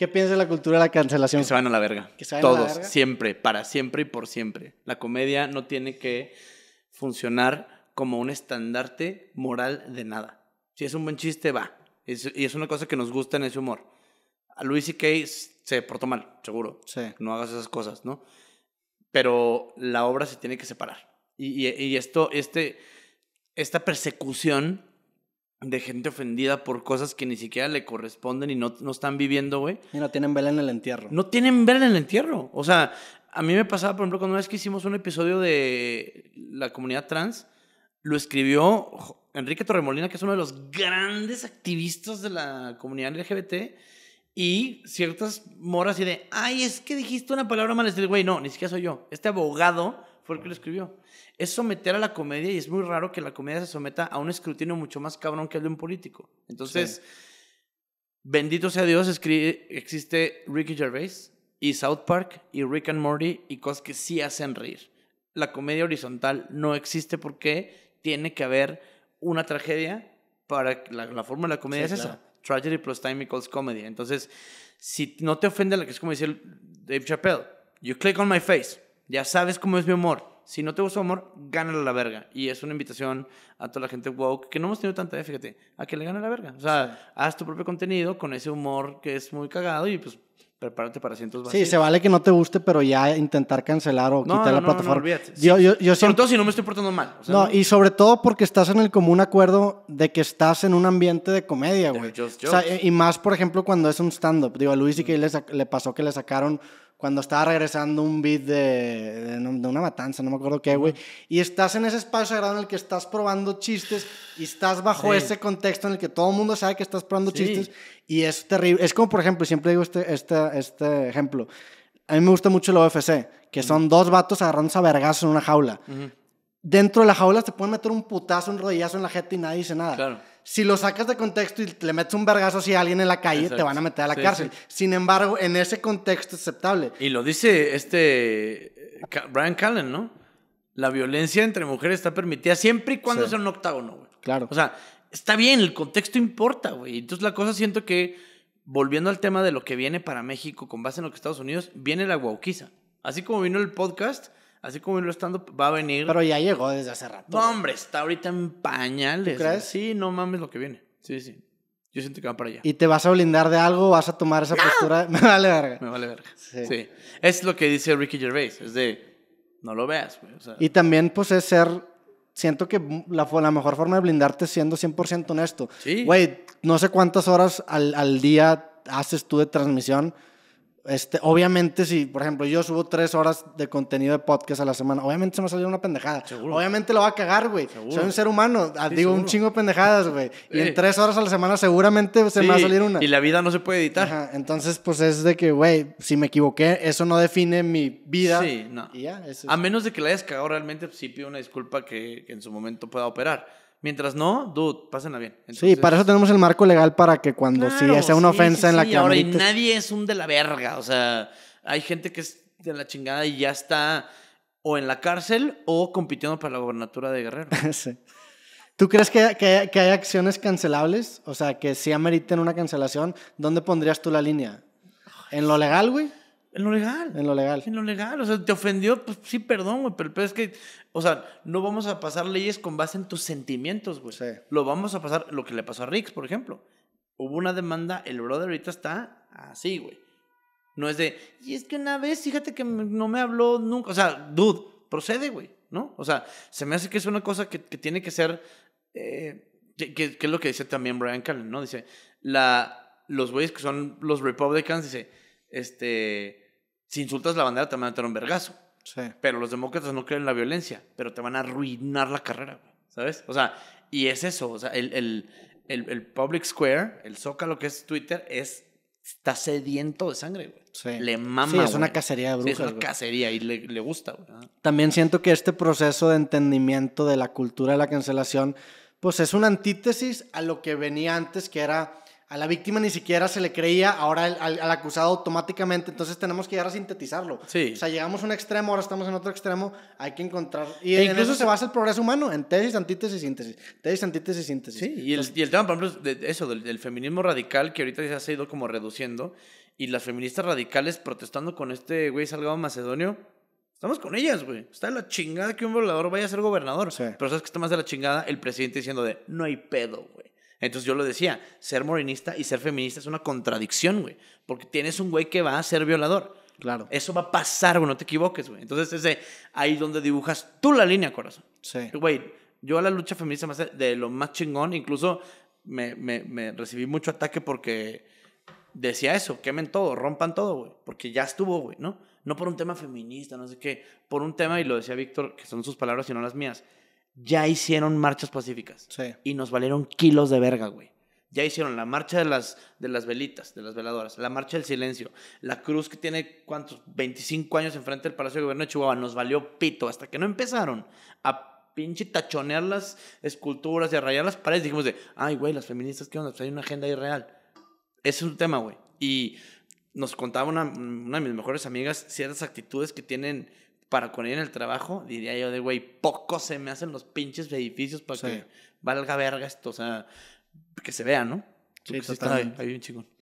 ¿Qué piensa la cultura de la cancelación? Que se van a la verga. Todos, siempre, para siempre y por siempre. La comedia no tiene que funcionar como un estandarte moral de nada. Si es un buen chiste, va. y es una cosa que nos gusta en ese humor. A Luis y Kay se portó mal, seguro. No hagas esas cosas, ¿no? Pero la obra se tiene que separar. Y, y esto, este, esta persecución de gente ofendida por cosas que ni siquiera le corresponden y no, no están viviendo, güey. Y no tienen vela en el entierro. No tienen vela en el entierro. O sea, a mí me pasaba, por ejemplo, cuando una vez que hicimos un episodio de la comunidad trans, lo escribió Enrique Torremolina, que es uno de los grandes activistas de la comunidad LGBT, y ciertas moras y de, ay, es que dijiste una palabra mal, güey, no, ni siquiera soy yo. Este abogado que lo escribió. Es someter a la comedia y es muy raro que la comedia se someta a un escrutinio mucho más cabrón que el de un político. Entonces, bendito sea Dios, existe Ricky Gervais y South Park y Rick and Morty y cosas que sí hacen reír. La comedia horizontal no existe porque tiene que haber una tragedia para la, la forma de la comedia es esa. Tragedy plus time equals comedy. Entonces, si no te ofende la que es como decir Dave Chappelle, you click on my face. Ya sabes cómo es mi humor. Si no te gusta humor, gánalo a la verga. Y es una invitación a toda la gente woke, que no hemos tenido tanta, eh, fíjate, a que le gane la verga. O sea, haz tu propio contenido con ese humor que es muy cagado y pues prepárate para cientos vacíos. Sí, se vale que no te guste, pero ya intentar cancelar o quitar la plataforma. No, yo, yo, yo sobre todo si no me estoy portando mal. no, y sobre todo porque estás en el común acuerdo de que estás en un ambiente de comedia, güey. y más, por ejemplo, cuando es un stand-up. Digo, a Luis y mm. que le pasó que le sacaron cuando estaba regresando un beat de, de, una matanza, no me acuerdo qué, güey. Y estás en ese espacio sagrado en el que estás probando chistes y estás bajo ese contexto en el que todo el mundo sabe que estás probando chistes y es terrible. Es como, por ejemplo, siempre digo este, este, este ejemplo. A mí me gusta mucho el OFC, que son dos vatos agarrándose a vergazos en una jaula. Dentro de la jaula te pueden meter un putazo, un rodillazo en la jeta y nadie dice nada. Claro si lo sacas de contexto y le metes un vergazo así a alguien en la calle, te van a meter a la cárcel. Sin embargo, en ese contexto es aceptable. Y lo dice este eh, Brian Callen, ¿no? La violencia entre mujeres está permitida siempre y cuando sea un octágono, güey. Claro. O sea, está bien, el contexto importa, güey. Entonces la cosa siento que, volviendo al tema de lo que viene para México con base en lo que Estados Unidos, viene la guauquiza. Así como vino el podcast, Así como lo estando va a venir. Pero ya llegó desde hace rato. hombre, está ahorita en pañales. crees? Sí, no mames lo que viene. Sí, sí. Yo siento que va para allá. ¿Y te vas a blindar de algo vas a tomar esa postura? Me vale verga. Me vale verga. Sí. Es lo que dice Ricky Gervais. Es de, no lo veas, güey. y también, pues, es ser. Siento que la, la mejor forma de blindarte es siendo 100% honesto. Sí. Güey, no sé cuántas horas al, al día haces tú de transmisión este, obviamente, si, por ejemplo, yo subo tres horas de contenido de podcast a la semana, obviamente se me va a salir una pendejada. Obviamente lo va a cagar, güey. Soy un ser humano, ah, digo un chingo de pendejadas, güey. Y en tres horas a la semana seguramente se me va a salir una. Y la vida no se puede editar. Entonces, pues es de que, güey, si me equivoqué, eso no define mi vida. Sí, no. A menos de que la hayas cagado realmente, pues, sí pido una disculpa que en su momento pueda operar. Mientras no, dude, pásenla bien. sí, para eso tenemos el marco legal para que cuando sí sea una ofensa en la que. Ahora, y nadie es un de la verga. O sea, hay gente que es de la chingada y ya está o en la cárcel o compitiendo para la gobernatura de Guerrero. sí. ¿Tú crees que, que, hay acciones cancelables? O sea, que si ameriten una cancelación. ¿Dónde pondrías tú la línea? ¿En lo legal, güey? En lo legal. En lo legal. En lo legal. O sea, te ofendió, pues sí, perdón, güey, pero, es que, o sea, no vamos a pasar leyes con base en tus sentimientos, güey. Sí. Lo vamos a pasar, lo que le pasó a Rix, por ejemplo. Hubo una demanda, el brother ahorita está así, güey. No es de, y es que una vez, fíjate que no me habló nunca. O sea, dude, procede, güey, ¿no? O sea, se me hace que es una cosa que, que tiene que ser, eh, que, que, es lo que dice también Brian Cullen, ¿no? Dice, la, los güeyes que son los Republicans, dice, este si insultas la bandera, te van a meter un vergazo. Pero los demócratas no creen en la violencia, pero te van a arruinar la carrera, ¿sabes? O sea, y es eso, o sea, el, el, public square, el zócalo que es Twitter, es está sediento de sangre, güey. Le mama. Sí, es una cacería de brujas. es una cacería y le, le gusta, güey. También siento que este proceso de entendimiento de la cultura de la cancelación, pues es una antítesis a lo que venía antes, que era a la víctima ni siquiera se le creía, ahora al, acusado automáticamente, entonces tenemos que llegar a sintetizarlo. Sí. O sea, llegamos a un extremo, ahora estamos en otro extremo, hay que encontrar... Y e incluso eso se basa el progreso humano, en tesis, antítesis, síntesis. Tesis, antítesis, síntesis. Sí, y el, y el tema, por ejemplo, de eso, del, feminismo radical, que ahorita se ha ido como reduciendo, y las feministas radicales protestando con este güey Salgado Macedonio, Estamos con ellas, güey. Está de la chingada que un volador vaya a ser gobernador. Pero sabes que está más de la chingada el presidente diciendo de no hay pedo, güey. Entonces yo lo decía, ser morenista y ser feminista es una contradicción, güey. Porque tienes un güey que va a ser violador. Claro. Eso va a pasar, güey, no te equivoques, güey. Entonces ese ahí donde dibujas tú la línea, corazón. Sí. Güey, yo a la lucha feminista más de lo más chingón, incluso me, me recibí mucho ataque porque decía eso, quemen todo, rompan todo, güey. Porque ya estuvo, güey, ¿no? No por un tema feminista, no sé qué, por un tema, y lo decía Víctor, que son sus palabras y no las mías, ya hicieron marchas pacíficas. Y nos valieron kilos de verga, güey. Ya hicieron la marcha de las, de las velitas, de las veladoras, la marcha del silencio, la cruz que tiene, ¿cuántos? 25 años enfrente del Palacio de Gobierno de Chihuahua. Nos valió pito. Hasta que no empezaron a pinche tachonear las esculturas y a rayar las paredes, dijimos de, ay, güey, las feministas, ¿qué onda? Pues hay una agenda irreal. Ese es un tema, güey. Y nos contaba una, una de mis mejores amigas ciertas actitudes que tienen para con en el trabajo, diría yo de, güey, poco se me hacen los pinches edificios para que valga verga esto, o sea, que se vea, ¿no? Sí, Está, bien, hay un chingón.